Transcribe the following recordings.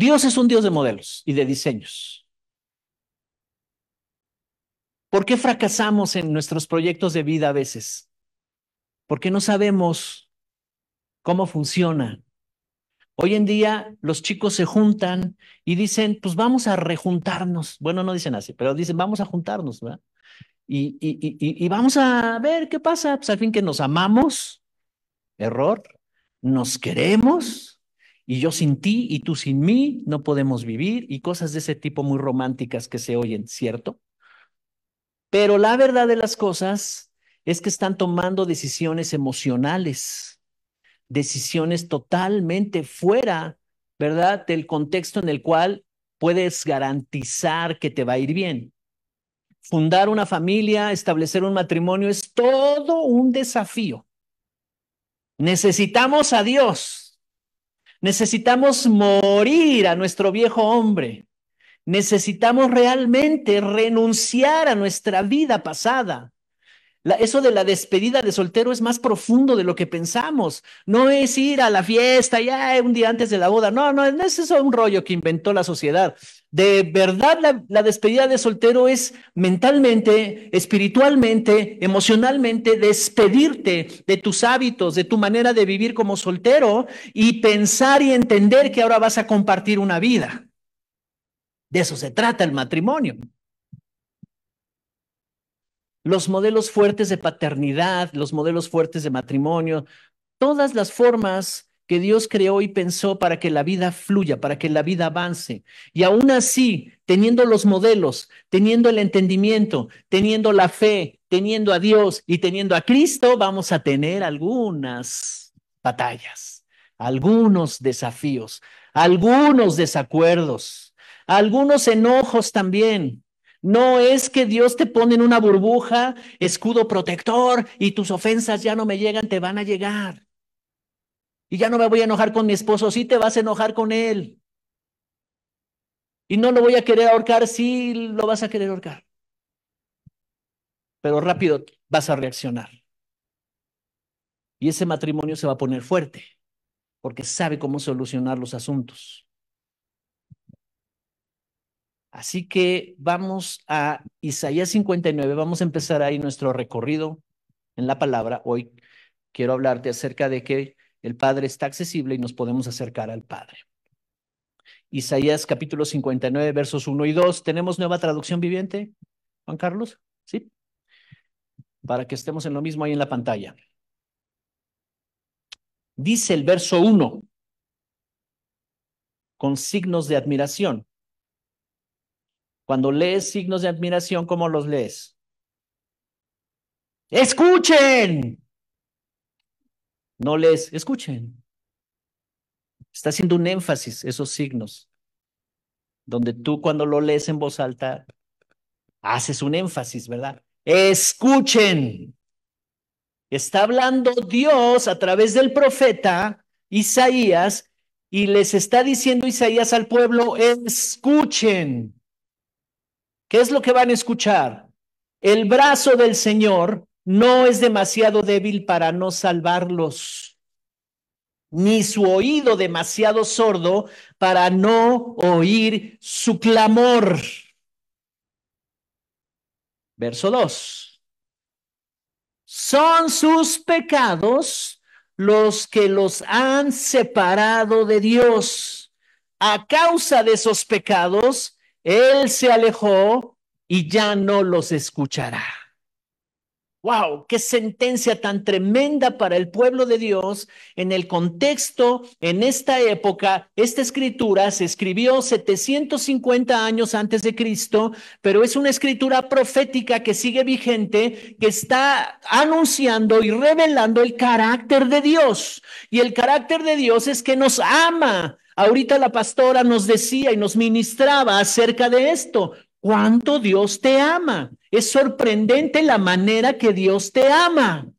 Dios es un Dios de modelos y de diseños. ¿Por qué fracasamos en nuestros proyectos de vida a veces? Porque no sabemos cómo funciona. Hoy en día los chicos se juntan y dicen, pues vamos a rejuntarnos. Bueno, no dicen así, pero dicen, vamos a juntarnos, ¿verdad? Y, y vamos a ver qué pasa. Pues al fin que nos amamos, error, nos queremos, y yo sin ti y tú sin mí no podemos vivir y cosas de ese tipo muy románticas que se oyen, ¿cierto? Pero la verdad de las cosas es que están tomando decisiones emocionales, decisiones totalmente fuera, ¿verdad?, del contexto en el cual puedes garantizar que te va a ir bien. Fundar una familia, establecer un matrimonio es todo un desafío. Necesitamos a Dios Necesitamos morir a nuestro viejo hombre. Necesitamos realmente renunciar a nuestra vida pasada eso de la despedida de soltero es más profundo de lo que pensamos. No es ir a la fiesta ya un día antes de la boda. No, no, no es eso un rollo que inventó la sociedad. De verdad, la despedida de soltero es mentalmente, espiritualmente, emocionalmente, despedirte de tus hábitos, de tu manera de vivir como soltero y pensar y entender que ahora vas a compartir una vida. De eso se trata el matrimonio los modelos fuertes de paternidad, los modelos fuertes de matrimonio, todas las formas que Dios creó y pensó para que la vida fluya, para que la vida avance. Y aún así, teniendo los modelos, teniendo el entendimiento, teniendo la fe, teniendo a Dios y teniendo a Cristo, vamos a tener algunas batallas, algunos desafíos, algunos desacuerdos, algunos enojos también, no es que Dios te pone en una burbuja, escudo protector, y tus ofensas ya no me llegan, te van a llegar. Y ya no me voy a enojar con mi esposo, sí te vas a enojar con él. Y no lo voy a querer ahorcar, sí lo vas a querer ahorcar. Pero rápido vas a reaccionar. Y ese matrimonio se va a poner fuerte, porque sabe cómo solucionar los asuntos. Así que vamos a Isaías 59, vamos a empezar ahí nuestro recorrido en la palabra. Hoy quiero hablarte acerca de que el Padre está accesible y nos podemos acercar al Padre. Isaías capítulo 59, versos 1 y 2. ¿Tenemos nueva traducción viviente, Juan Carlos? ¿Sí? Para que estemos en lo mismo ahí en la pantalla. Dice el verso 1, con signos de admiración. Cuando lees signos de admiración, ¿cómo los lees? Escuchen. No lees, escuchen. Está haciendo un énfasis esos signos, donde tú cuando lo lees en voz alta, haces un énfasis, ¿verdad? Escuchen. Está hablando Dios a través del profeta Isaías y les está diciendo Isaías al pueblo, escuchen. ¿Qué es lo que van a escuchar? El brazo del Señor no es demasiado débil para no salvarlos, ni su oído demasiado sordo para no oír su clamor. Verso 2. Son sus pecados los que los han separado de Dios. A causa de esos pecados, él se alejó y ya no los escuchará. ¡Wow! ¡Qué sentencia tan tremenda para el pueblo de Dios! En el contexto, en esta época, esta escritura se escribió 750 años antes de Cristo, pero es una escritura profética que sigue vigente, que está anunciando y revelando el carácter de Dios. Y el carácter de Dios es que nos ama, Ahorita la pastora nos decía y nos ministraba acerca de esto. ¿Cuánto Dios te ama? Es sorprendente la manera que Dios te ama.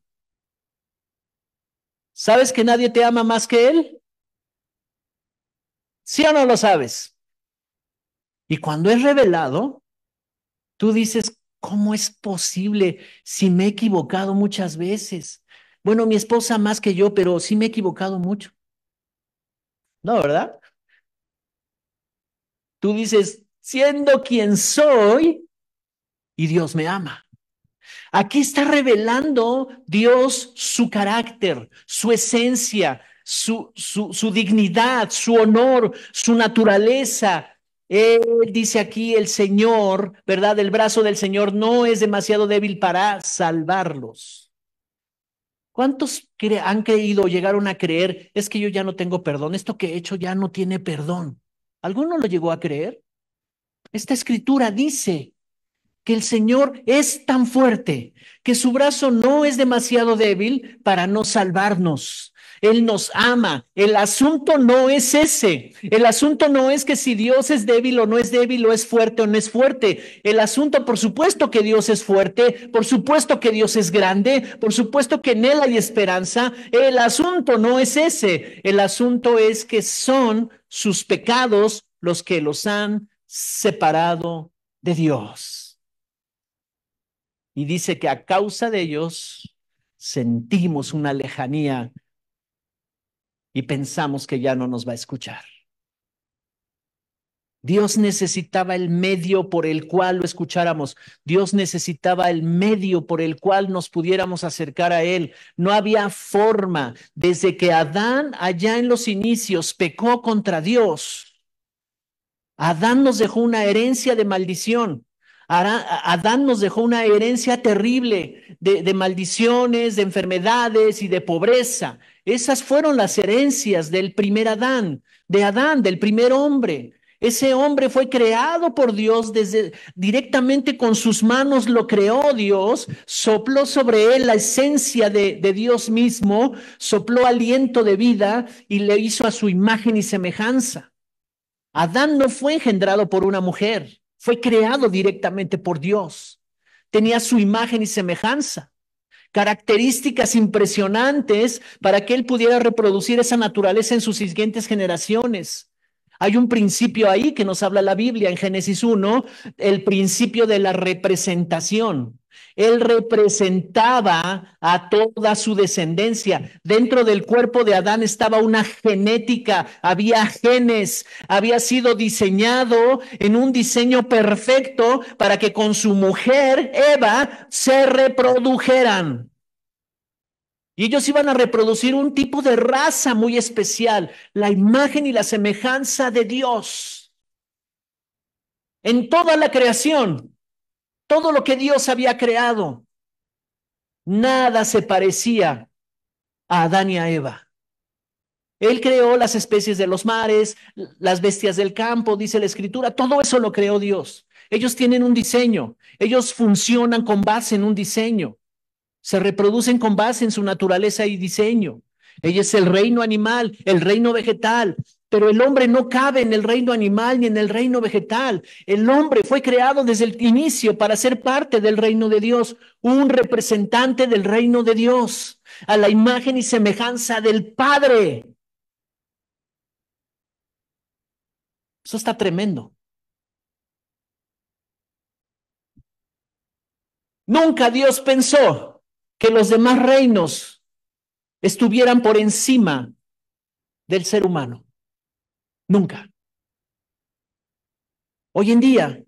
¿Sabes que nadie te ama más que Él? ¿Sí o no lo sabes? Y cuando es revelado, tú dices, ¿cómo es posible si me he equivocado muchas veces? Bueno, mi esposa más que yo, pero sí me he equivocado mucho. No, ¿verdad? Tú dices, siendo quien soy, y Dios me ama. Aquí está revelando Dios su carácter, su esencia, su, su, dignidad, su honor, su naturaleza. Él dice aquí el Señor, ¿verdad? El brazo del Señor no es demasiado débil para salvarlos. ¿Cuántos han creído o llegaron a creer, es que yo ya no tengo perdón, esto que he hecho ya no tiene perdón? ¿Alguno lo llegó a creer? Esta escritura dice que el Señor es tan fuerte, que su brazo no es demasiado débil para no salvarnos. Él nos ama. El asunto no es ese. El asunto no es que si Dios es débil o no es débil, o es fuerte o no es fuerte. El asunto, por supuesto que Dios es fuerte, por supuesto que Dios es grande, por supuesto que en Él hay esperanza. El asunto no es ese. El asunto es que son sus pecados los que los han separado de Dios. Y dice que a causa de ellos sentimos una lejanía y pensamos que ya no nos va a escuchar. Dios necesitaba el medio por el cual lo escucháramos. Dios necesitaba el medio por el cual nos pudiéramos acercar a Él. No había forma. Desde que Adán allá en los inicios pecó contra Dios, Adán nos dejó una herencia de maldición. Adán nos dejó una herencia terrible de, maldiciones, de enfermedades y de pobreza. Esas fueron las herencias del primer Adán, de Adán, del primer hombre. Ese hombre fue creado por Dios desde directamente con sus manos lo creó Dios, sopló sobre él la esencia de, de, Dios mismo, sopló aliento de vida y le hizo a su imagen y semejanza. Adán no fue engendrado por una mujer. Fue creado directamente por Dios. Tenía su imagen y semejanza. Características impresionantes para que él pudiera reproducir esa naturaleza en sus siguientes generaciones. Hay un principio ahí que nos habla la Biblia en Génesis 1, el principio de la representación. Él representaba a toda su descendencia. Dentro del cuerpo de Adán estaba una genética, había genes, había sido diseñado en un diseño perfecto para que con su mujer, Eva, se reprodujeran. Y ellos iban a reproducir un tipo de raza muy especial, la imagen y la semejanza de Dios. En toda la creación, todo lo que Dios había creado, nada se parecía a Adán y a Eva. Él creó las especies de los mares, las bestias del campo, dice la escritura, todo eso lo creó Dios. Ellos tienen un diseño, ellos funcionan con base en un diseño, se reproducen con base en su naturaleza y diseño. Ella es el reino animal, el reino vegetal, pero el hombre no cabe en el reino animal ni en el reino vegetal. El hombre fue creado desde el inicio para ser parte del reino de Dios, un representante del reino de Dios, a la imagen y semejanza del Padre. Eso está tremendo. Nunca Dios pensó que los demás reinos estuvieran por encima del ser humano. Nunca. Hoy en día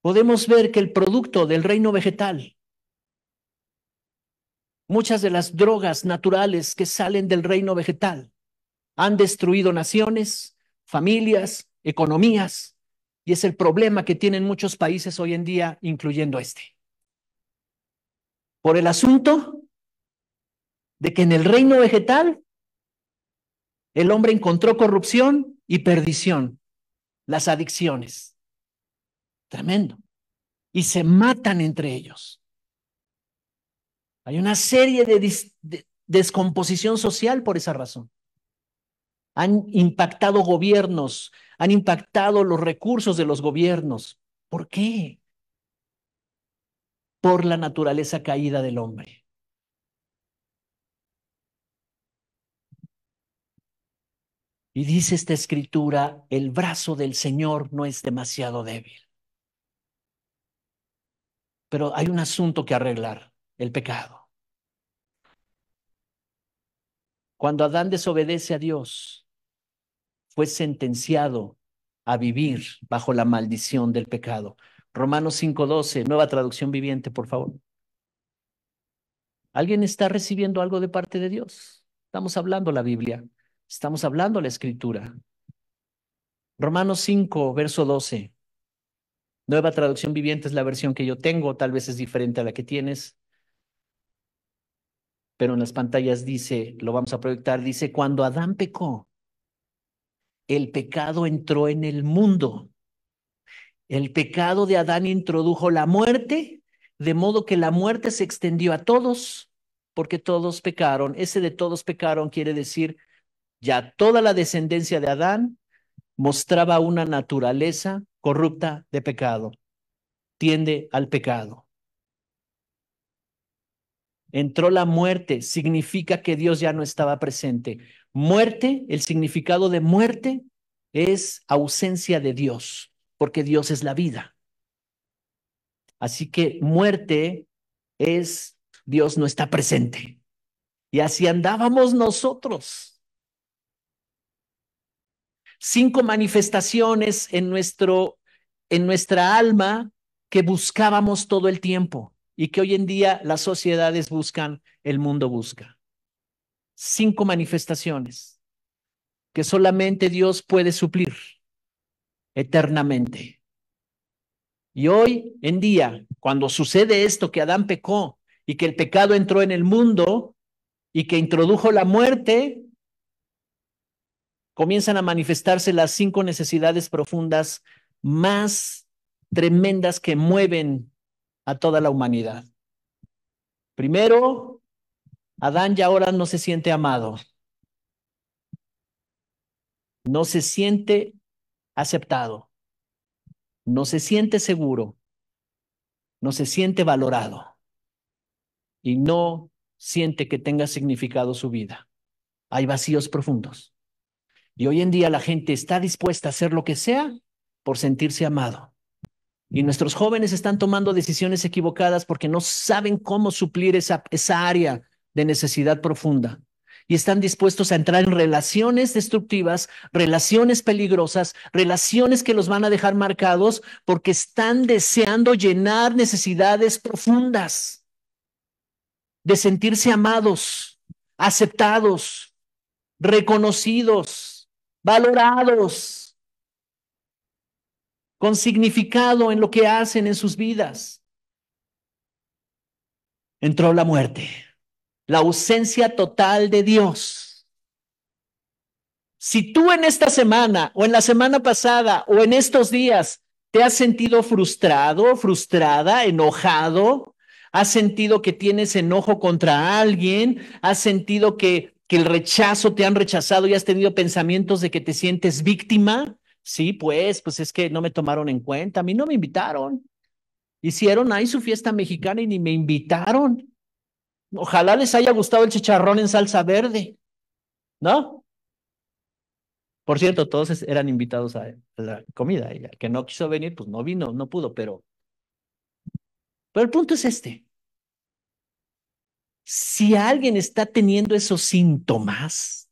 podemos ver que el producto del reino vegetal, muchas de las drogas naturales que salen del reino vegetal, han destruido naciones, familias, economías, y es el problema que tienen muchos países hoy en día, incluyendo este. Por el asunto de que en el reino vegetal el hombre encontró corrupción y perdición, las adicciones. Tremendo. Y se matan entre ellos. Hay una serie de, descomposición social por esa razón. Han impactado gobiernos, han impactado los recursos de los gobiernos. ¿Por qué? Por la naturaleza caída del hombre. Y dice esta escritura, el brazo del Señor no es demasiado débil. Pero hay un asunto que arreglar, el pecado. Cuando Adán desobedece a Dios, fue sentenciado a vivir bajo la maldición del pecado. Romanos 5:12, nueva traducción viviente, por favor. ¿Alguien está recibiendo algo de parte de Dios? Estamos hablando la Biblia. Estamos hablando de la escritura. Romanos 5, verso 12. Nueva traducción viviente es la versión que yo tengo, tal vez es diferente a la que tienes. Pero en las pantallas dice, lo vamos a proyectar, dice, cuando Adán pecó, el pecado entró en el mundo. El pecado de Adán introdujo la muerte, de modo que la muerte se extendió a todos, porque todos pecaron. Ese de todos pecaron quiere decir ya toda la descendencia de Adán mostraba una naturaleza corrupta de pecado, tiende al pecado. Entró la muerte, significa que Dios ya no estaba presente. Muerte, el significado de muerte es ausencia de Dios, porque Dios es la vida. Así que muerte es Dios no está presente. Y así andábamos nosotros cinco manifestaciones en, nuestro, en nuestra alma que buscábamos todo el tiempo y que hoy en día las sociedades buscan, el mundo busca. Cinco manifestaciones que solamente Dios puede suplir eternamente. Y hoy en día, cuando sucede esto que Adán pecó y que el pecado entró en el mundo y que introdujo la muerte, comienzan a manifestarse las cinco necesidades profundas más tremendas que mueven a toda la humanidad. Primero, Adán ya ahora no se siente amado, no se siente aceptado, no se siente seguro, no se siente valorado y no siente que tenga significado su vida. Hay vacíos profundos. Y hoy en día la gente está dispuesta a hacer lo que sea por sentirse amado. Y nuestros jóvenes están tomando decisiones equivocadas porque no saben cómo suplir esa, esa área de necesidad profunda. Y están dispuestos a entrar en relaciones destructivas, relaciones peligrosas, relaciones que los van a dejar marcados porque están deseando llenar necesidades profundas de sentirse amados, aceptados, reconocidos, valorados, con significado en lo que hacen en sus vidas. Entró la muerte, la ausencia total de Dios. Si tú en esta semana o en la semana pasada o en estos días te has sentido frustrado, frustrada, enojado, has sentido que tienes enojo contra alguien, has sentido que que el rechazo te han rechazado y has tenido pensamientos de que te sientes víctima. Sí, pues, pues es que no me tomaron en cuenta, a mí no me invitaron. Hicieron ahí su fiesta mexicana y ni me invitaron. Ojalá les haya gustado el chicharrón en salsa verde, ¿no? Por cierto, todos eran invitados a la comida. Ella que no quiso venir, pues no vino, no pudo, pero... Pero el punto es este. Si alguien está teniendo esos síntomas,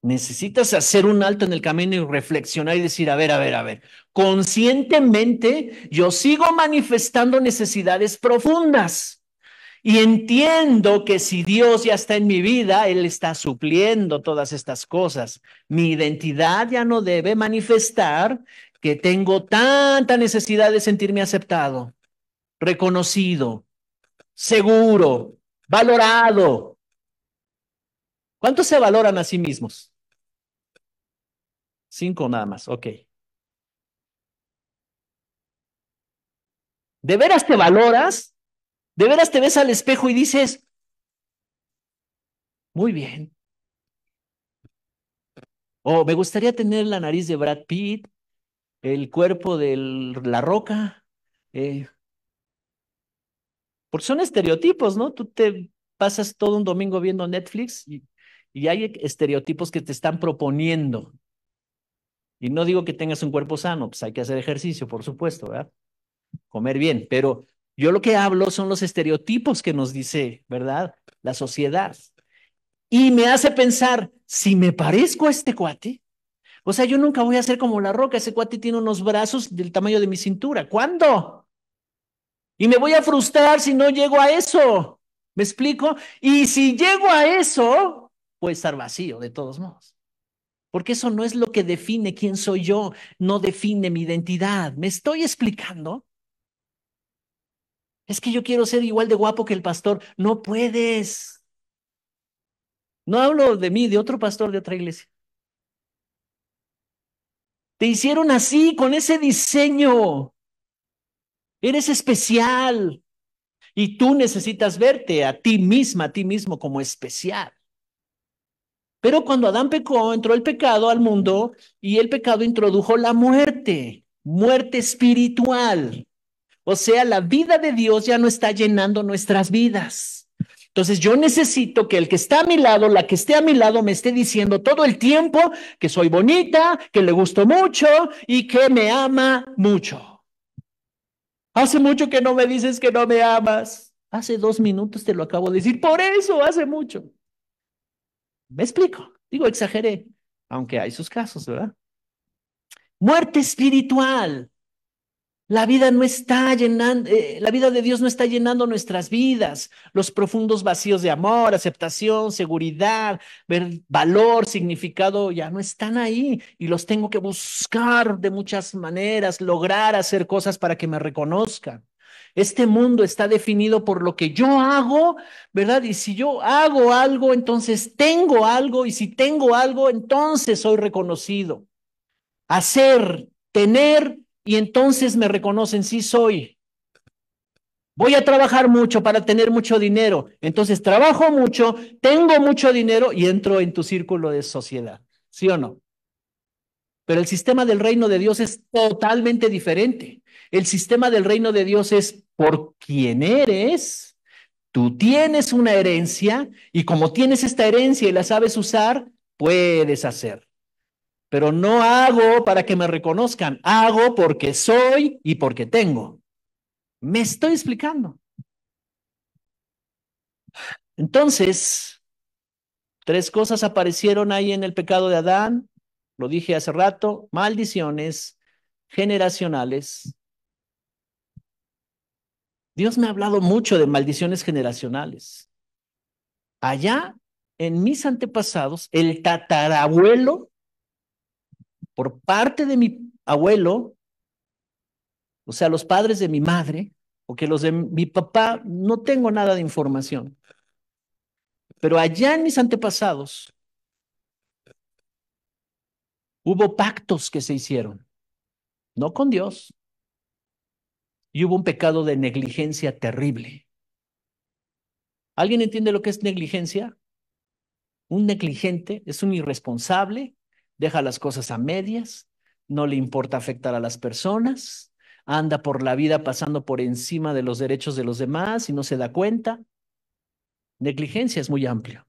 necesitas hacer un alto en el camino y reflexionar y decir, a ver, a ver, a ver, conscientemente yo sigo manifestando necesidades profundas. Y entiendo que si Dios ya está en mi vida, Él está supliendo todas estas cosas. Mi identidad ya no debe manifestar que tengo tanta necesidad de sentirme aceptado, reconocido, seguro, valorado. ¿Cuántos se valoran a sí mismos? Cinco nada más, ok. ¿De veras te valoras? ¿De veras te ves al espejo y dices, muy bien? O me gustaría tener la nariz de Brad Pitt, el cuerpo de la roca, eh, porque son estereotipos, ¿no? Tú te pasas todo un domingo viendo Netflix y, hay estereotipos que te están proponiendo. Y no digo que tengas un cuerpo sano, pues hay que hacer ejercicio, por supuesto, ¿verdad? Comer bien, pero yo lo que hablo son los estereotipos que nos dice, ¿verdad? La sociedad. Y me hace pensar, si me parezco a este cuate, o sea, yo nunca voy a ser como la roca, ese cuate tiene unos brazos del tamaño de mi cintura. ¿Cuándo? Y me voy a frustrar si no llego a eso. ¿Me explico? Y si llego a eso, puede estar vacío de todos modos. Porque eso no es lo que define quién soy yo, no define mi identidad. ¿Me estoy explicando? Es que yo quiero ser igual de guapo que el pastor. No puedes. No hablo de mí, de otro pastor de otra iglesia. Te hicieron así, con ese diseño. Eres especial. Y tú necesitas verte a ti misma, a ti mismo como especial. Pero cuando Adán pecó, entró el pecado al mundo y el pecado introdujo la muerte, muerte espiritual. O sea, la vida de Dios ya no está llenando nuestras vidas. Entonces yo necesito que el que está a mi lado, la que esté a mi lado, me esté diciendo todo el tiempo que soy bonita, que le gusto mucho y que me ama mucho. Hace mucho que no me dices que no me amas. Hace dos minutos te lo acabo de decir. Por eso hace mucho. Me explico. Digo, exageré, aunque hay sus casos, ¿verdad? Muerte espiritual. La vida no está llenando, eh, la vida de Dios no está llenando nuestras vidas. Los profundos vacíos de amor, aceptación, seguridad, ver, valor, significado, ya no están ahí y los tengo que buscar de muchas maneras, lograr hacer cosas para que me reconozcan. Este mundo está definido por lo que yo hago, ¿verdad? Y si yo hago algo, entonces tengo algo, y si tengo algo, entonces soy reconocido. Hacer, tener, y entonces me reconocen, sí soy. Voy a trabajar mucho para tener mucho dinero. Entonces trabajo mucho, tengo mucho dinero y entro en tu círculo de sociedad. ¿Sí o no? Pero el sistema del reino de Dios es totalmente diferente. El sistema del reino de Dios es por quien eres. Tú tienes una herencia y como tienes esta herencia y la sabes usar, puedes hacer pero no hago para que me reconozcan, hago porque soy y porque tengo. Me estoy explicando. Entonces, tres cosas aparecieron ahí en el pecado de Adán, lo dije hace rato, maldiciones generacionales. Dios me ha hablado mucho de maldiciones generacionales. Allá en mis antepasados, el tatarabuelo por parte de mi abuelo, o sea, los padres de mi madre, o que los de mi papá, no tengo nada de información. Pero allá en mis antepasados hubo pactos que se hicieron, no con Dios, y hubo un pecado de negligencia terrible. ¿Alguien entiende lo que es negligencia? Un negligente es un irresponsable deja las cosas a medias, no le importa afectar a las personas, anda por la vida pasando por encima de los derechos de los demás y no se da cuenta. Negligencia es muy amplia.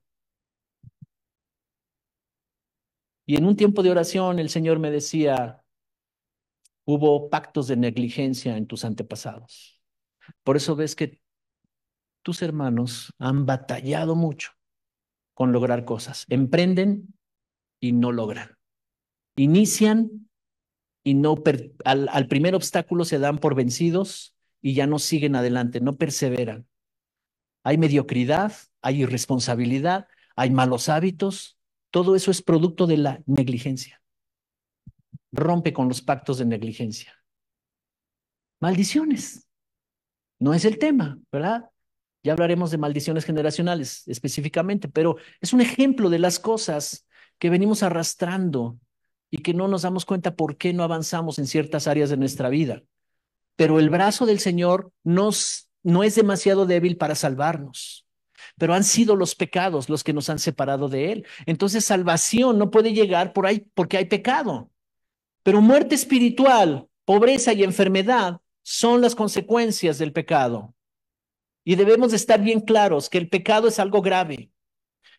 Y en un tiempo de oración el Señor me decía, hubo pactos de negligencia en tus antepasados. Por eso ves que tus hermanos han batallado mucho con lograr cosas. Emprenden y no logran. Inician y no al, al primer obstáculo se dan por vencidos y ya no siguen adelante, no perseveran. Hay mediocridad, hay irresponsabilidad, hay malos hábitos, todo eso es producto de la negligencia. Rompe con los pactos de negligencia. Maldiciones. No es el tema, ¿verdad? Ya hablaremos de maldiciones generacionales específicamente, pero es un ejemplo de las cosas que venimos arrastrando y que no nos damos cuenta por qué no avanzamos en ciertas áreas de nuestra vida. Pero el brazo del Señor no es demasiado débil para salvarnos, pero han sido los pecados los que nos han separado de Él. Entonces salvación no puede llegar por ahí porque hay pecado. Pero muerte espiritual, pobreza y enfermedad son las consecuencias del pecado. Y debemos estar bien claros que el pecado es algo grave,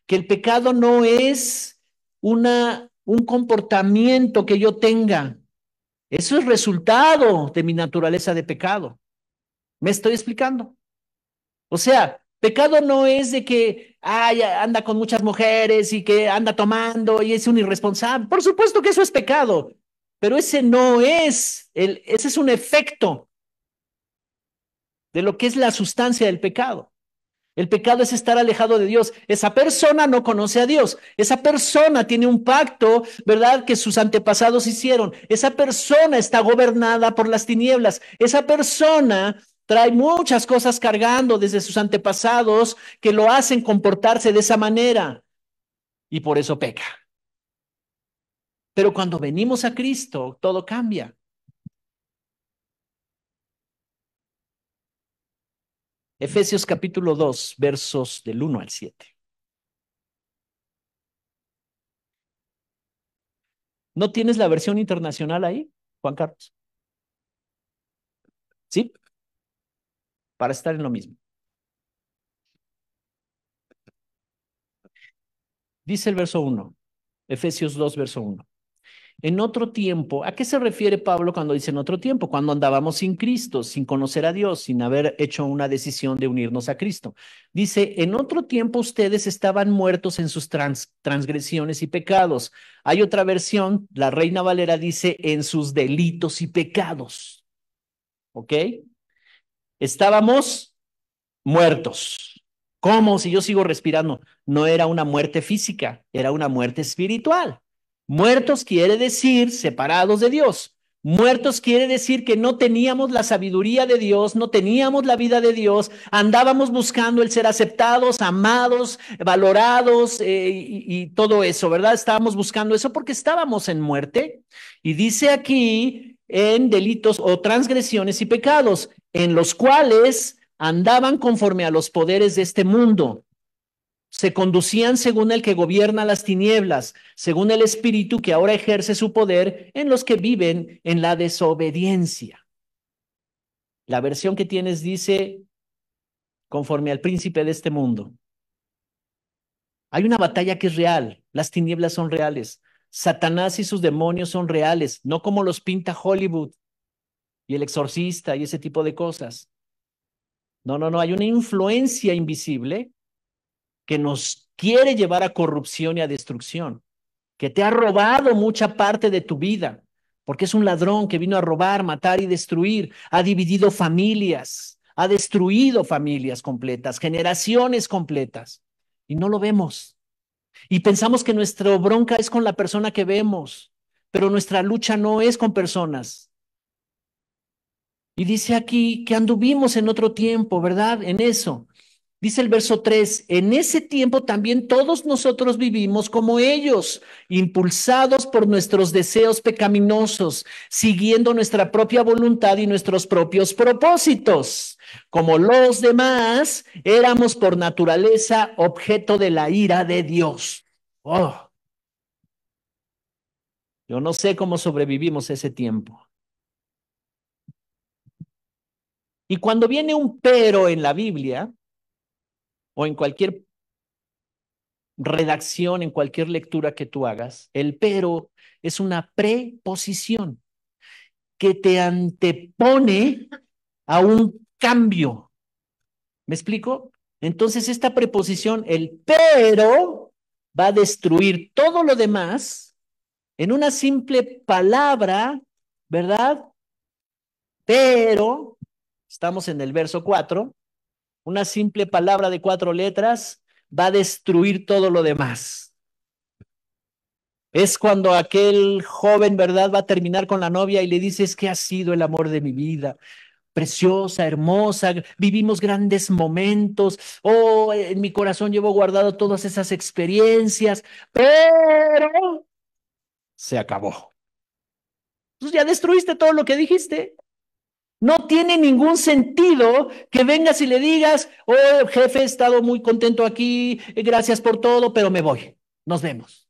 que el pecado no es una, un comportamiento que yo tenga. Eso es resultado de mi naturaleza de pecado. ¿Me estoy explicando? O sea, pecado no es de que anda con muchas mujeres y que anda tomando y es un irresponsable. Por supuesto que eso es pecado, pero ese no es, el, ese es un efecto de lo que es la sustancia del pecado. El pecado es estar alejado de Dios. Esa persona no conoce a Dios. Esa persona tiene un pacto, ¿verdad?, que sus antepasados hicieron. Esa persona está gobernada por las tinieblas. Esa persona trae muchas cosas cargando desde sus antepasados que lo hacen comportarse de esa manera. Y por eso peca. Pero cuando venimos a Cristo, todo cambia. Efesios capítulo 2, versos del 1 al 7. ¿No tienes la versión internacional ahí, Juan Carlos? ¿Sí? Para estar en lo mismo. Dice el verso 1, Efesios 2, verso 1 en otro tiempo. ¿A qué se refiere Pablo cuando dice en otro tiempo? Cuando andábamos sin Cristo, sin conocer a Dios, sin haber hecho una decisión de unirnos a Cristo. Dice, en otro tiempo ustedes estaban muertos en sus transgresiones y pecados. Hay otra versión, la Reina Valera dice, en sus delitos y pecados. ¿Ok? Estábamos muertos. ¿Cómo? Si yo sigo respirando, no era una muerte física, era una muerte espiritual. Muertos quiere decir separados de Dios. Muertos quiere decir que no teníamos la sabiduría de Dios, no teníamos la vida de Dios, andábamos buscando el ser aceptados, amados, valorados eh, y, todo eso, ¿verdad? Estábamos buscando eso porque estábamos en muerte. Y dice aquí en delitos o transgresiones y pecados, en los cuales andaban conforme a los poderes de este mundo, se conducían según el que gobierna las tinieblas, según el espíritu que ahora ejerce su poder en los que viven en la desobediencia. La versión que tienes dice, conforme al príncipe de este mundo. Hay una batalla que es real, las tinieblas son reales, Satanás y sus demonios son reales, no como los pinta Hollywood y el exorcista y ese tipo de cosas. No, no, no, hay una influencia invisible que nos quiere llevar a corrupción y a destrucción, que te ha robado mucha parte de tu vida, porque es un ladrón que vino a robar, matar y destruir, ha dividido familias, ha destruido familias completas, generaciones completas, y no lo vemos. Y pensamos que nuestra bronca es con la persona que vemos, pero nuestra lucha no es con personas. Y dice aquí que anduvimos en otro tiempo, ¿verdad? En eso. Dice el verso 3, en ese tiempo también todos nosotros vivimos como ellos, impulsados por nuestros deseos pecaminosos, siguiendo nuestra propia voluntad y nuestros propios propósitos. Como los demás, éramos por naturaleza objeto de la ira de Dios. Oh. Yo no sé cómo sobrevivimos ese tiempo. Y cuando viene un pero en la Biblia, o en cualquier redacción, en cualquier lectura que tú hagas, el pero es una preposición que te antepone a un cambio. ¿Me explico? Entonces esta preposición, el pero, va a destruir todo lo demás en una simple palabra, ¿verdad? Pero, estamos en el verso 4, una simple palabra de cuatro letras va a destruir todo lo demás. Es cuando aquel joven, ¿verdad?, va a terminar con la novia y le dices es que ha sido el amor de mi vida, preciosa, hermosa, vivimos grandes momentos, oh, en mi corazón llevo guardado todas esas experiencias, pero se acabó. ¿Entonces ya destruiste todo lo que dijiste. No tiene ningún sentido que vengas y le digas, oh jefe, he estado muy contento aquí, gracias por todo, pero me voy, nos vemos.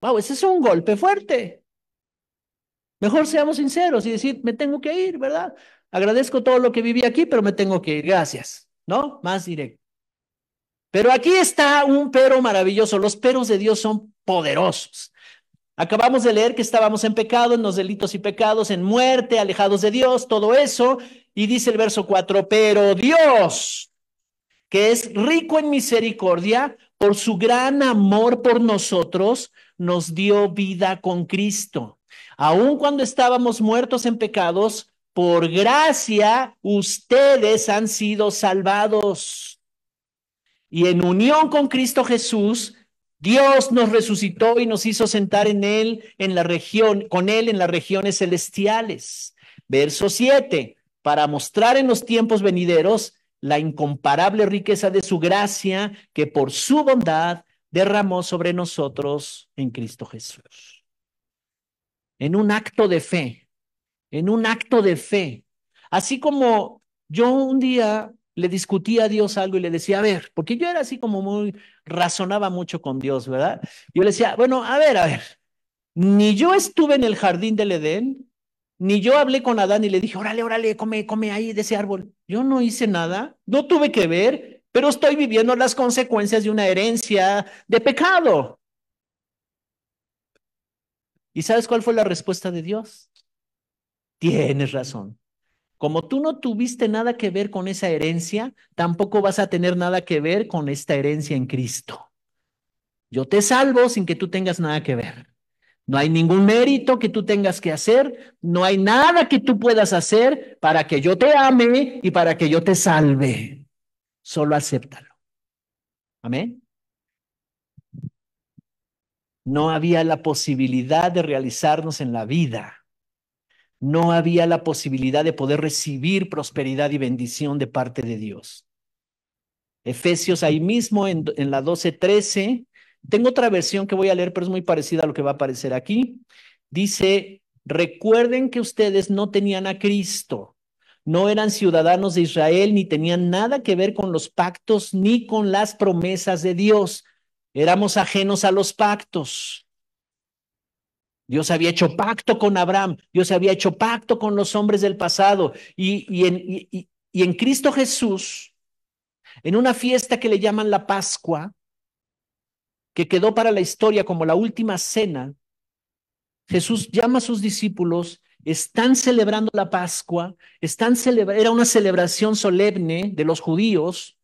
Wow, ese es un golpe fuerte. Mejor seamos sinceros y decir, me tengo que ir, ¿verdad? Agradezco todo lo que viví aquí, pero me tengo que ir, gracias, ¿no? Más directo. Pero aquí está un pero maravilloso, los peros de Dios son poderosos. Acabamos de leer que estábamos en pecado, en los delitos y pecados, en muerte, alejados de Dios, todo eso. Y dice el verso 4, pero Dios, que es rico en misericordia, por su gran amor por nosotros, nos dio vida con Cristo. Aun cuando estábamos muertos en pecados, por gracia ustedes han sido salvados. Y en unión con Cristo Jesús, Dios nos resucitó y nos hizo sentar en él en la región con él en las regiones celestiales. Verso siete, para mostrar en los tiempos venideros la incomparable riqueza de su gracia que por su bondad derramó sobre nosotros en Cristo Jesús. En un acto de fe, en un acto de fe, así como yo un día le discutía a Dios algo y le decía, a ver, porque yo era así como muy, razonaba mucho con Dios, ¿verdad? Yo le decía, bueno, a ver, a ver, ni yo estuve en el jardín del Edén, ni yo hablé con Adán y le dije, órale, órale, come, come ahí de ese árbol. Yo no hice nada, no tuve que ver, pero estoy viviendo las consecuencias de una herencia de pecado. ¿Y sabes cuál fue la respuesta de Dios? Tienes razón. Como tú no tuviste nada que ver con esa herencia, tampoco vas a tener nada que ver con esta herencia en Cristo. Yo te salvo sin que tú tengas nada que ver. No hay ningún mérito que tú tengas que hacer, no hay nada que tú puedas hacer para que yo te ame y para que yo te salve. Solo acéptalo. Amén. No había la posibilidad de realizarnos en la vida no había la posibilidad de poder recibir prosperidad y bendición de parte de Dios. Efesios ahí mismo en, la 12:13. Tengo otra versión que voy a leer, pero es muy parecida a lo que va a aparecer aquí. Dice, recuerden que ustedes no tenían a Cristo, no eran ciudadanos de Israel, ni tenían nada que ver con los pactos ni con las promesas de Dios. Éramos ajenos a los pactos. Dios había hecho pacto con Abraham, Dios había hecho pacto con los hombres del pasado y, en, Cristo Jesús, en una fiesta que le llaman la Pascua, que quedó para la historia como la última cena, Jesús llama a sus discípulos, están celebrando la Pascua, están era una celebración solemne de los judíos,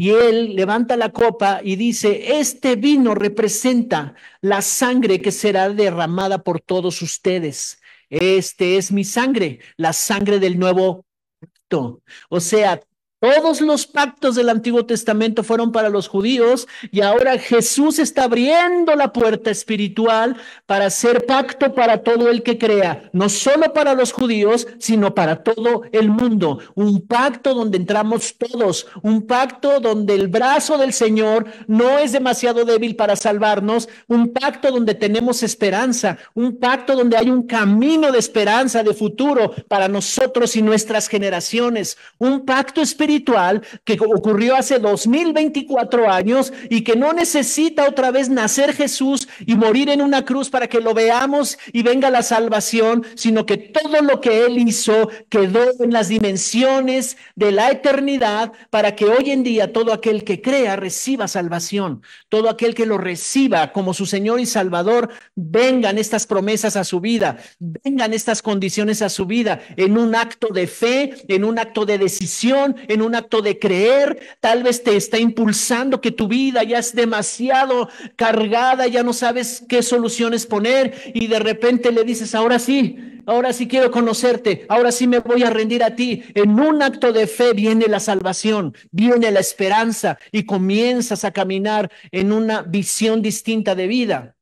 y él levanta la copa y dice, este vino representa la sangre que será derramada por todos ustedes. Este es mi sangre, la sangre del nuevo pacto. O sea, todos los pactos del Antiguo Testamento fueron para los judíos y ahora Jesús está abriendo la puerta espiritual para hacer pacto para todo el que crea, no solo para los judíos, sino para todo el mundo. Un pacto donde entramos todos, un pacto donde el brazo del Señor no es demasiado débil para salvarnos, un pacto donde tenemos esperanza, un pacto donde hay un camino de esperanza, de futuro para nosotros y nuestras generaciones, un pacto espiritual espiritual que ocurrió hace 2024 años y que no necesita otra vez nacer Jesús y morir en una cruz para que lo veamos y venga la salvación, sino que todo lo que Él hizo quedó en las dimensiones de la eternidad para que hoy en día todo aquel que crea reciba salvación, todo aquel que lo reciba como su Señor y Salvador, vengan estas promesas a su vida, vengan estas condiciones a su vida en un acto de fe, en un acto de decisión, en un acto de creer, tal vez te está impulsando que tu vida ya es demasiado cargada, ya no sabes qué soluciones poner y de repente le dices, ahora sí, ahora sí quiero conocerte, ahora sí me voy a rendir a ti. En un acto de fe viene la salvación, viene la esperanza y comienzas a caminar en una visión distinta de vida.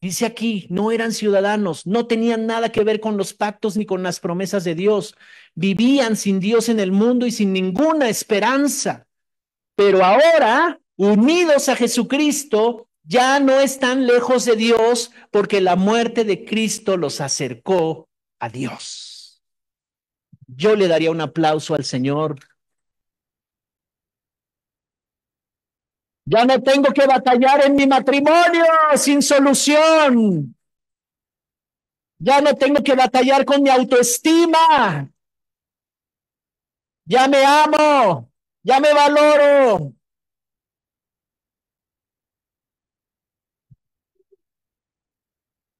Dice aquí, no eran ciudadanos, no tenían nada que ver con los pactos ni con las promesas de Dios. Vivían sin Dios en el mundo y sin ninguna esperanza. Pero ahora, unidos a Jesucristo, ya no están lejos de Dios porque la muerte de Cristo los acercó a Dios. Yo le daría un aplauso al Señor Ya no tengo que batallar en mi matrimonio sin solución. Ya no tengo que batallar con mi autoestima. Ya me amo, ya me valoro.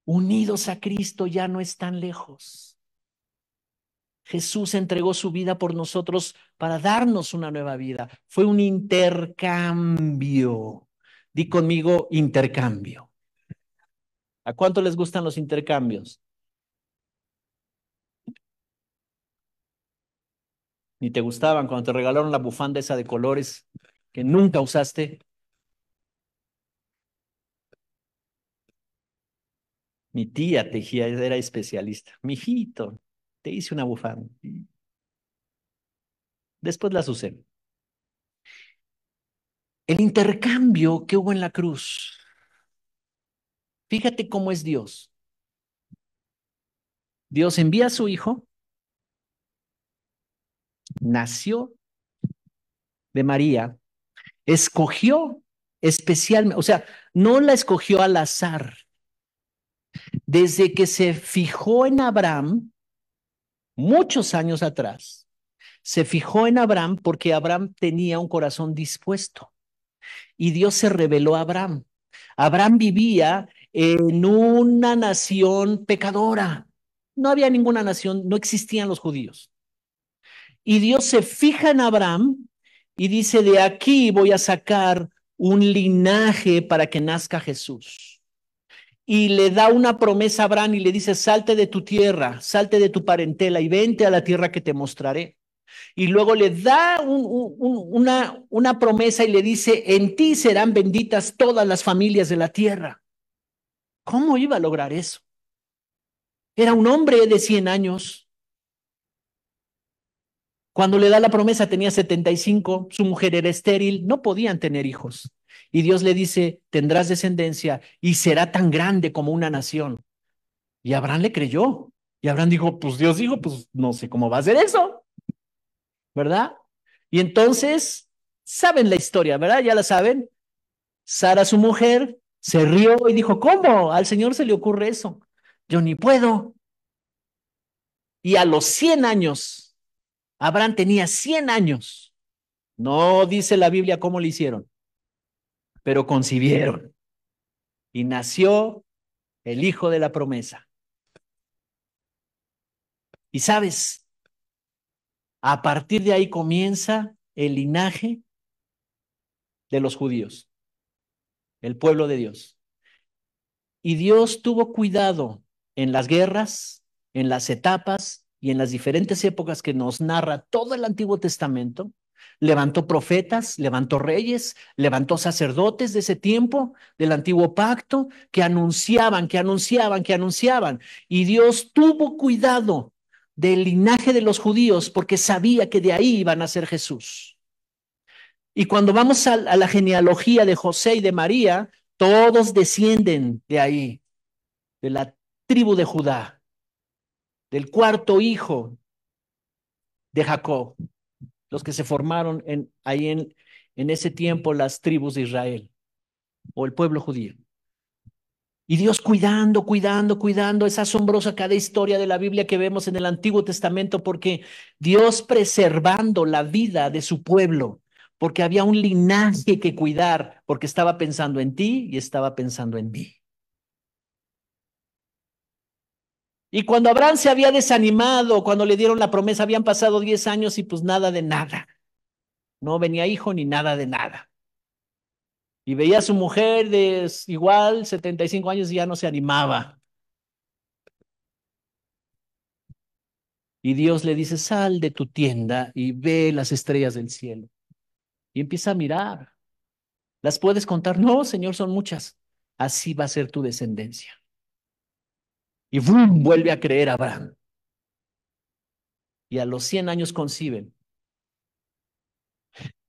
Unidos a Cristo ya no están lejos. Jesús entregó su vida por nosotros para darnos una nueva vida. Fue un intercambio. Di conmigo intercambio. ¿A cuánto les gustan los intercambios? Ni te gustaban cuando te regalaron la bufanda esa de colores que nunca usaste. Mi tía tejía, era especialista. Mijito, hice una bufanda. Después la sucede. El intercambio que hubo en la cruz. Fíjate cómo es Dios. Dios envía a su hijo, nació de María, escogió especialmente, o sea, no la escogió al azar. Desde que se fijó en Abraham, muchos años atrás, se fijó en Abraham porque Abraham tenía un corazón dispuesto y Dios se reveló a Abraham. Abraham vivía en una nación pecadora. No había ninguna nación, no existían los judíos. Y Dios se fija en Abraham y dice, de aquí voy a sacar un linaje para que nazca Jesús y le da una promesa a Abraham y le dice, salte de tu tierra, salte de tu parentela y vente a la tierra que te mostraré. Y luego le da una, una promesa y le dice, en ti serán benditas todas las familias de la tierra. ¿Cómo iba a lograr eso? Era un hombre de 100 años. Cuando le da la promesa tenía 75, su mujer era estéril, no podían tener hijos. Y Dios le dice, tendrás descendencia y será tan grande como una nación. Y Abraham le creyó. Y Abraham dijo, pues Dios dijo, pues no sé cómo va a ser eso. ¿Verdad? Y entonces, saben la historia, ¿verdad? Ya la saben. Sara, su mujer, se rió y dijo, ¿cómo? Al Señor se le ocurre eso. Yo ni puedo. Y a los 100 años, Abraham tenía 100 años. No dice la Biblia cómo le hicieron pero concibieron. Y nació el hijo de la promesa. Y sabes, a partir de ahí comienza el linaje de los judíos, el pueblo de Dios. Y Dios tuvo cuidado en las guerras, en las etapas y en las diferentes épocas que nos narra todo el Antiguo Testamento, Levantó profetas, levantó reyes, levantó sacerdotes de ese tiempo, del antiguo pacto, que anunciaban, que anunciaban, que anunciaban. Y Dios tuvo cuidado del linaje de los judíos porque sabía que de ahí iban a ser Jesús. Y cuando vamos a, a la genealogía de José y de María, todos descienden de ahí, de la tribu de Judá, del cuarto hijo de Jacob los que se formaron en, ahí en, en ese tiempo las tribus de Israel o el pueblo judío. Y Dios cuidando, cuidando, cuidando. Es asombrosa cada historia de la Biblia que vemos en el Antiguo Testamento porque Dios preservando la vida de su pueblo, porque había un linaje que cuidar, porque estaba pensando en ti y estaba pensando en mí. Y cuando Abraham se había desanimado, cuando le dieron la promesa, habían pasado 10 años y pues nada de nada. No venía hijo ni nada de nada. Y veía a su mujer de igual 75 años y ya no se animaba. Y Dios le dice, sal de tu tienda y ve las estrellas del cielo. Y empieza a mirar. ¿Las puedes contar? No, Señor, son muchas. Así va a ser tu descendencia. Y vuelve a creer Abraham. Y a los 100 años conciben.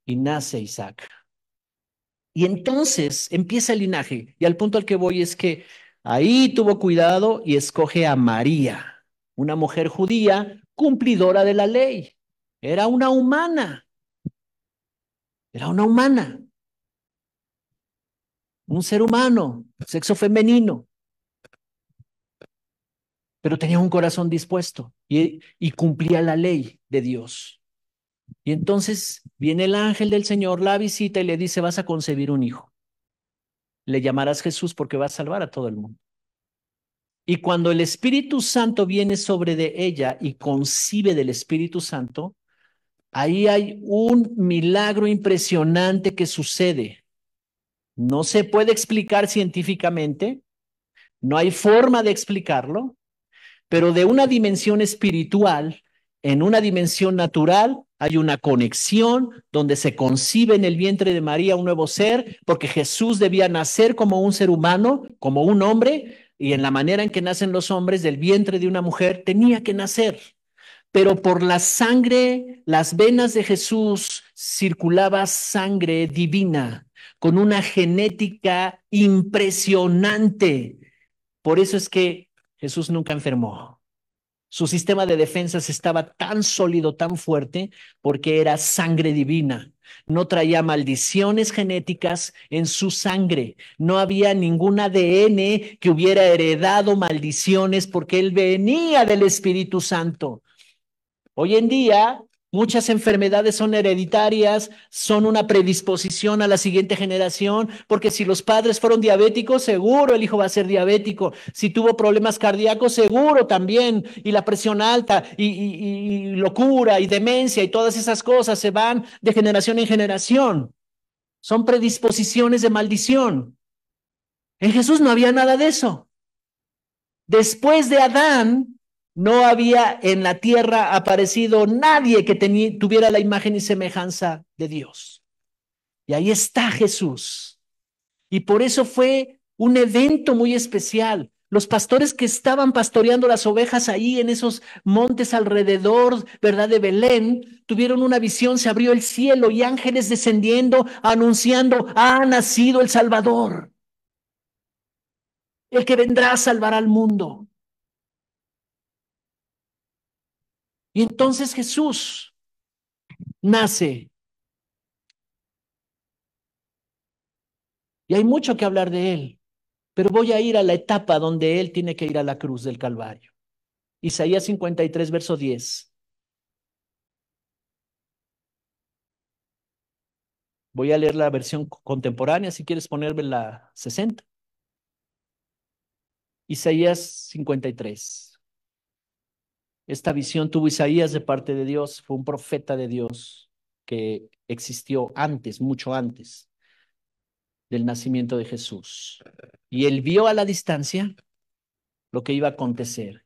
Y nace Isaac. Y entonces empieza el linaje. Y al punto al que voy es que ahí tuvo cuidado y escoge a María, una mujer judía cumplidora de la ley. Era una humana. Era una humana. Un ser humano, sexo femenino pero tenía un corazón dispuesto y, cumplía la ley de Dios. Y entonces viene el ángel del Señor, la visita y le dice, vas a concebir un hijo. Le llamarás Jesús porque va a salvar a todo el mundo. Y cuando el Espíritu Santo viene sobre de ella y concibe del Espíritu Santo, ahí hay un milagro impresionante que sucede. No se puede explicar científicamente, no hay forma de explicarlo, pero de una dimensión espiritual, en una dimensión natural, hay una conexión donde se concibe en el vientre de María un nuevo ser, porque Jesús debía nacer como un ser humano, como un hombre, y en la manera en que nacen los hombres del vientre de una mujer, tenía que nacer. Pero por la sangre, las venas de Jesús circulaba sangre divina, con una genética impresionante. Por eso es que Jesús nunca enfermó. Su sistema de defensas estaba tan sólido, tan fuerte, porque era sangre divina. No traía maldiciones genéticas en su sangre. No había ningún ADN que hubiera heredado maldiciones porque él venía del Espíritu Santo. Hoy en día Muchas enfermedades son hereditarias, son una predisposición a la siguiente generación, porque si los padres fueron diabéticos, seguro el hijo va a ser diabético. Si tuvo problemas cardíacos, seguro también, y la presión alta, y, locura, y demencia, y todas esas cosas se van de generación en generación. Son predisposiciones de maldición. En Jesús no había nada de eso. Después de Adán, no había en la tierra aparecido nadie que tuviera la imagen y semejanza de Dios. Y ahí está Jesús. Y por eso fue un evento muy especial. Los pastores que estaban pastoreando las ovejas ahí en esos montes alrededor, ¿verdad? De Belén, tuvieron una visión, se abrió el cielo y ángeles descendiendo, anunciando, ha nacido el Salvador. El que vendrá a salvar al mundo. Y entonces Jesús nace. Y hay mucho que hablar de él, pero voy a ir a la etapa donde él tiene que ir a la cruz del Calvario. Isaías 53, verso 10. Voy a leer la versión contemporánea, si quieres ponerme la 60. Isaías 53. Esta visión tuvo Isaías de parte de Dios, fue un profeta de Dios que existió antes, mucho antes del nacimiento de Jesús. Y él vio a la distancia lo que iba a acontecer.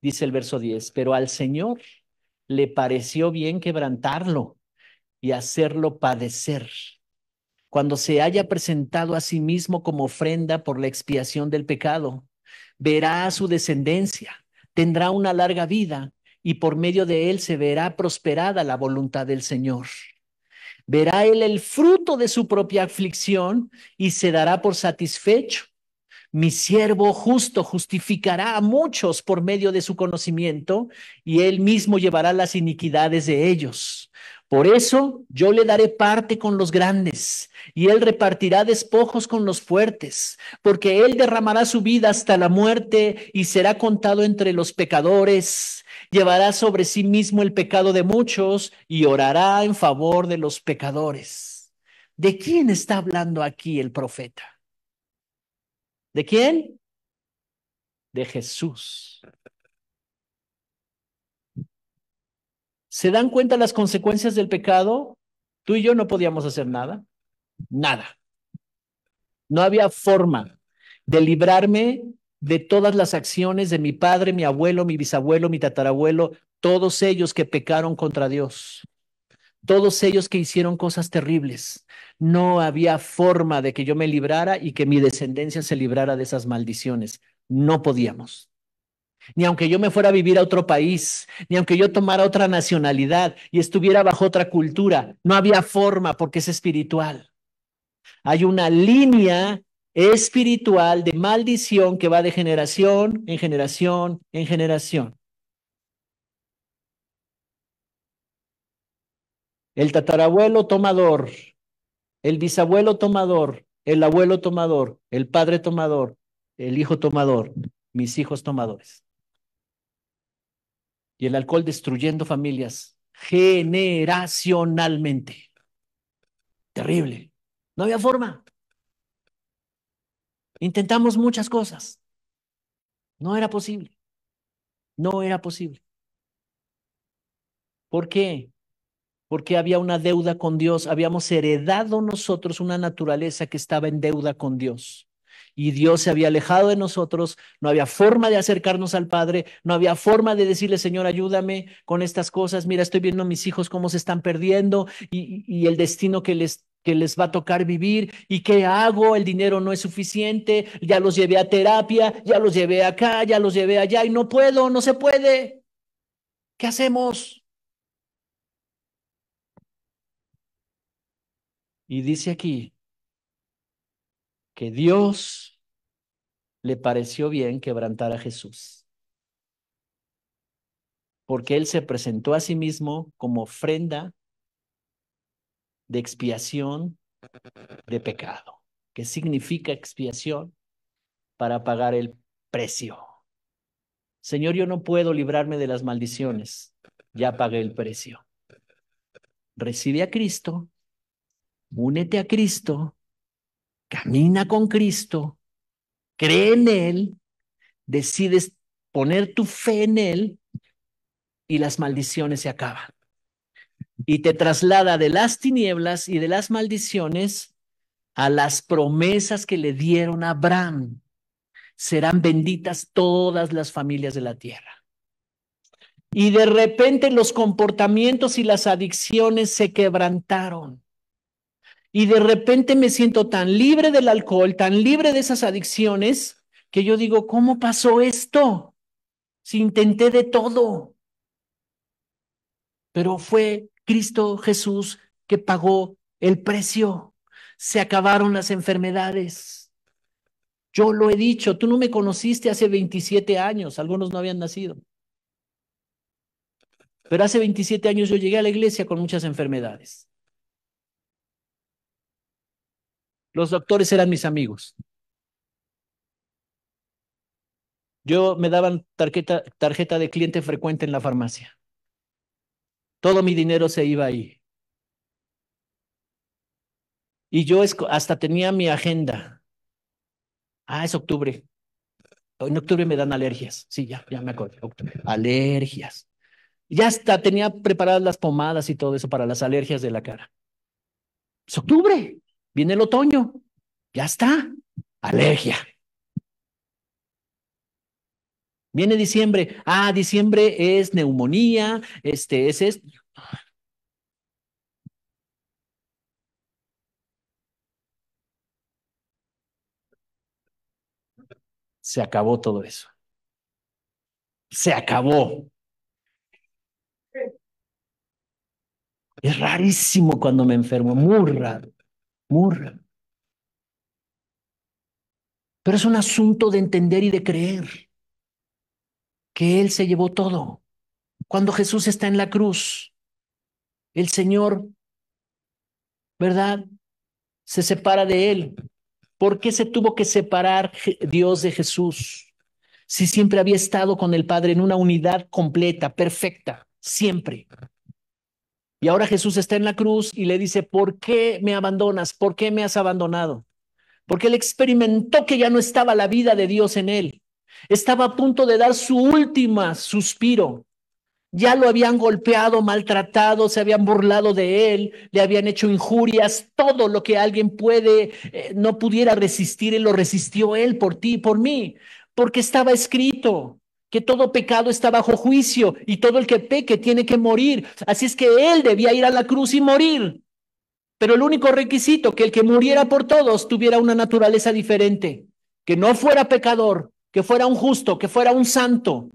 Dice el verso 10, pero al Señor le pareció bien quebrantarlo y hacerlo padecer. Cuando se haya presentado a sí mismo como ofrenda por la expiación del pecado, verá a su descendencia tendrá una larga vida y por medio de él se verá prosperada la voluntad del Señor. Verá él el fruto de su propia aflicción y se dará por satisfecho. Mi siervo justo justificará a muchos por medio de su conocimiento y él mismo llevará las iniquidades de ellos. Por eso yo le daré parte con los grandes, y él repartirá despojos con los fuertes, porque él derramará su vida hasta la muerte y será contado entre los pecadores. Llevará sobre sí mismo el pecado de muchos y orará en favor de los pecadores. ¿De quién está hablando aquí el profeta? ¿De quién? De Jesús. ¿Se dan cuenta las consecuencias del pecado? Tú y yo no podíamos hacer nada. Nada. No había forma de librarme de todas las acciones de mi padre, mi abuelo, mi bisabuelo, mi tatarabuelo, todos ellos que pecaron contra Dios todos ellos que hicieron cosas terribles. No había forma de que yo me librara y que mi descendencia se librara de esas maldiciones. No podíamos ni aunque yo me fuera a vivir a otro país, ni aunque yo tomara otra nacionalidad y estuviera bajo otra cultura. No había forma porque es espiritual. Hay una línea espiritual de maldición que va de generación en generación en generación. El tatarabuelo tomador, el bisabuelo tomador, el abuelo tomador, el padre tomador, el hijo tomador, mis hijos tomadores y el alcohol destruyendo familias generacionalmente. Terrible. No había forma. Intentamos muchas cosas. No era posible. No era posible. ¿Por qué? Porque había una deuda con Dios. Habíamos heredado nosotros una naturaleza que estaba en deuda con Dios y Dios se había alejado de nosotros, no había forma de acercarnos al Padre, no había forma de decirle, Señor, ayúdame con estas cosas, mira, estoy viendo a mis hijos cómo se están perdiendo y, el destino que les que les va a tocar vivir y qué hago, el dinero no es suficiente, ya los llevé a terapia, ya los llevé acá, ya los llevé allá y no puedo, no se puede. ¿Qué hacemos? Y dice aquí que Dios le pareció bien quebrantar a Jesús, porque él se presentó a sí mismo como ofrenda de expiación de pecado, ¿Qué significa expiación para pagar el precio. Señor, yo no puedo librarme de las maldiciones, ya pagué el precio. Recibe a Cristo, únete a Cristo, camina con Cristo, cree en Él, decides poner tu fe en Él y las maldiciones se acaban. Y te traslada de las tinieblas y de las maldiciones a las promesas que le dieron a Abraham. Serán benditas todas las familias de la tierra. Y de repente los comportamientos y las adicciones se quebrantaron. Y de repente me siento tan libre del alcohol, tan libre de esas adicciones, que yo digo, ¿cómo pasó esto? Si intenté de todo. Pero fue Cristo Jesús que pagó el precio. Se acabaron las enfermedades. Yo lo he dicho, tú no me conociste hace 27 años, algunos no habían nacido. Pero hace 27 años yo llegué a la iglesia con muchas enfermedades. Los doctores eran mis amigos. Yo me daban tarjeta, tarjeta de cliente frecuente en la farmacia. Todo mi dinero se iba ahí. Y yo hasta tenía mi agenda. Ah, es octubre. En octubre me dan alergias. Sí, ya, ya me acuerdo. Alergias. Ya hasta tenía preparadas las pomadas y todo eso para las alergias de la cara. Es octubre. Viene el otoño, ya está, alergia. Viene diciembre, ah, diciembre es neumonía, este es esto. Se acabó todo eso. Se acabó. Es rarísimo cuando me enfermo, muy raro. Pero es un asunto de entender y de creer que Él se llevó todo. Cuando Jesús está en la cruz, el Señor, ¿verdad? Se separa de Él. ¿Por qué se tuvo que separar Dios de Jesús? Si siempre había estado con el Padre en una unidad completa, perfecta, siempre. Y ahora Jesús está en la cruz y le dice, ¿por qué me abandonas? ¿Por qué me has abandonado? Porque él experimentó que ya no estaba la vida de Dios en él. Estaba a punto de dar su última suspiro. Ya lo habían golpeado, maltratado, se habían burlado de él, le habían hecho injurias, todo lo que alguien puede, eh, no pudiera resistir, él lo resistió él por ti, y por mí, porque estaba escrito que todo pecado está bajo juicio y todo el que peque tiene que morir. Así es que él debía ir a la cruz y morir. Pero el único requisito, que el que muriera por todos tuviera una naturaleza diferente, que no fuera pecador, que fuera un justo, que fuera un santo.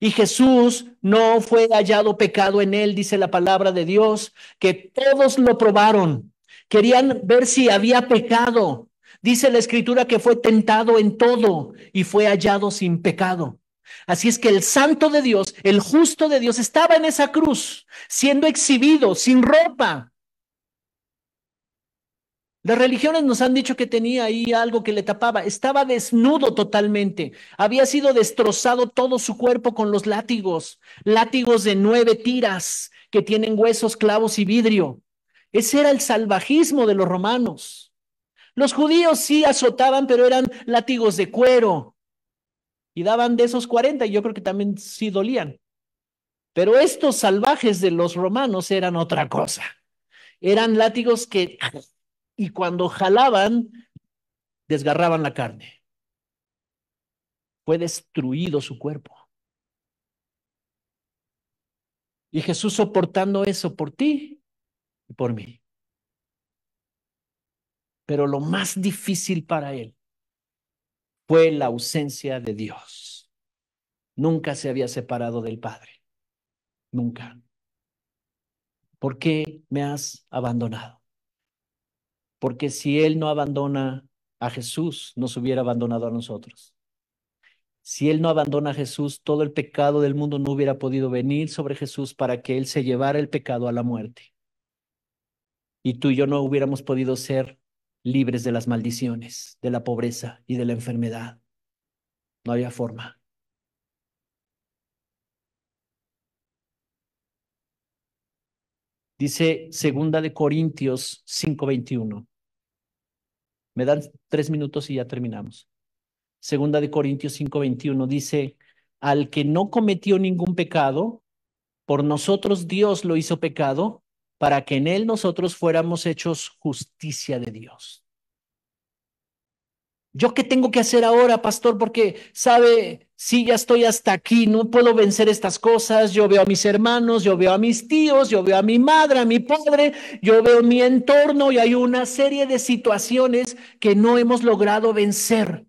Y Jesús no fue hallado pecado en él, dice la palabra de Dios, que todos lo probaron. Querían ver si había pecado. Dice la escritura que fue tentado en todo y fue hallado sin pecado. Así es que el santo de Dios, el justo de Dios, estaba en esa cruz, siendo exhibido, sin ropa. Las religiones nos han dicho que tenía ahí algo que le tapaba. Estaba desnudo totalmente. Había sido destrozado todo su cuerpo con los látigos, látigos de nueve tiras que tienen huesos, clavos y vidrio. Ese era el salvajismo de los romanos. Los judíos sí azotaban, pero eran látigos de cuero, y daban de esos 40 y yo creo que también sí dolían. Pero estos salvajes de los romanos eran otra cosa. Eran látigos que, y cuando jalaban, desgarraban la carne. Fue destruido su cuerpo. Y Jesús soportando eso por ti y por mí. Pero lo más difícil para él fue la ausencia de Dios. Nunca se había separado del Padre. Nunca. ¿Por qué me has abandonado? Porque si Él no abandona a Jesús, nos hubiera abandonado a nosotros. Si Él no abandona a Jesús, todo el pecado del mundo no hubiera podido venir sobre Jesús para que Él se llevara el pecado a la muerte. Y tú y yo no hubiéramos podido ser libres de las maldiciones, de la pobreza y de la enfermedad. No había forma. Dice segunda de Corintios 5:21. Me dan tres minutos y ya terminamos. Segunda de Corintios 5:21 dice, al que no cometió ningún pecado, por nosotros Dios lo hizo pecado para que en él nosotros fuéramos hechos justicia de Dios. ¿Yo qué tengo que hacer ahora, pastor? Porque, ¿sabe? Sí, ya estoy hasta aquí, no puedo vencer estas cosas. Yo veo a mis hermanos, yo veo a mis tíos, yo veo a mi madre, a mi padre, yo veo mi entorno y hay una serie de situaciones que no hemos logrado vencer.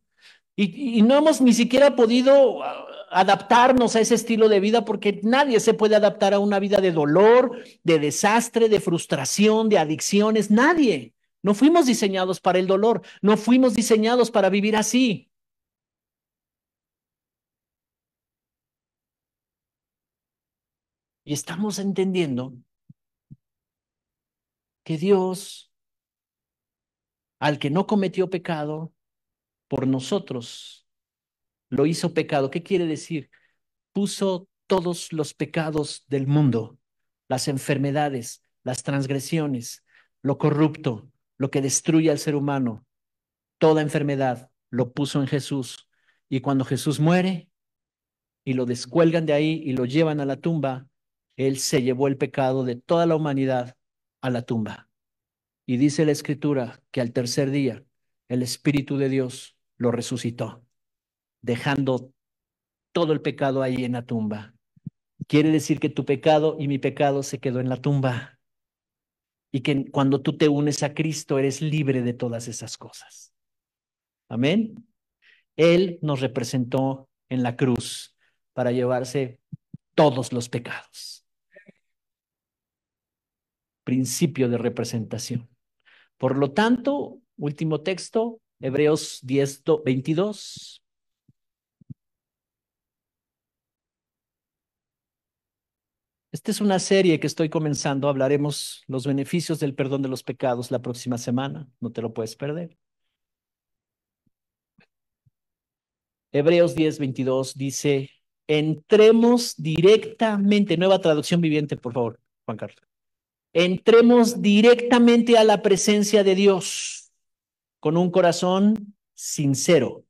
Y, y no hemos ni siquiera podido ah, adaptarnos a ese estilo de vida porque nadie se puede adaptar a una vida de dolor, de desastre, de frustración, de adicciones, nadie. No fuimos diseñados para el dolor, no fuimos diseñados para vivir así. Y estamos entendiendo que Dios, al que no cometió pecado, por nosotros lo hizo pecado. ¿Qué quiere decir? Puso todos los pecados del mundo, las enfermedades, las transgresiones, lo corrupto, lo que destruye al ser humano, toda enfermedad, lo puso en Jesús. Y cuando Jesús muere y lo descuelgan de ahí y lo llevan a la tumba, Él se llevó el pecado de toda la humanidad a la tumba. Y dice la Escritura que al tercer día el Espíritu de Dios lo resucitó dejando todo el pecado ahí en la tumba. Quiere decir que tu pecado y mi pecado se quedó en la tumba. Y que cuando tú te unes a Cristo eres libre de todas esas cosas. Amén. Él nos representó en la cruz para llevarse todos los pecados. Principio de representación. Por lo tanto, último texto, Hebreos 10, Esta es una serie que estoy comenzando. Hablaremos los beneficios del perdón de los pecados la próxima semana. No te lo puedes perder. Hebreos 10, 22 dice, entremos directamente, nueva traducción viviente, por favor, Juan Carlos. Entremos directamente a la presencia de Dios con un corazón sincero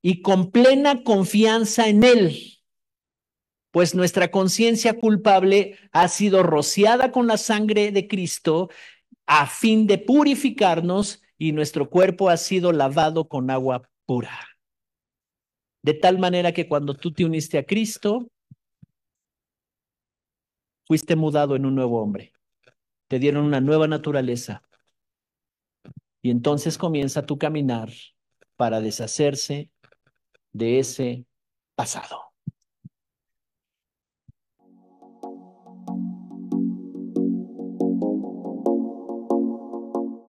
y con plena confianza en Él pues nuestra conciencia culpable ha sido rociada con la sangre de Cristo a fin de purificarnos y nuestro cuerpo ha sido lavado con agua pura. De tal manera que cuando tú te uniste a Cristo, fuiste mudado en un nuevo hombre. Te dieron una nueva naturaleza. Y entonces comienza tu caminar para deshacerse de ese pasado.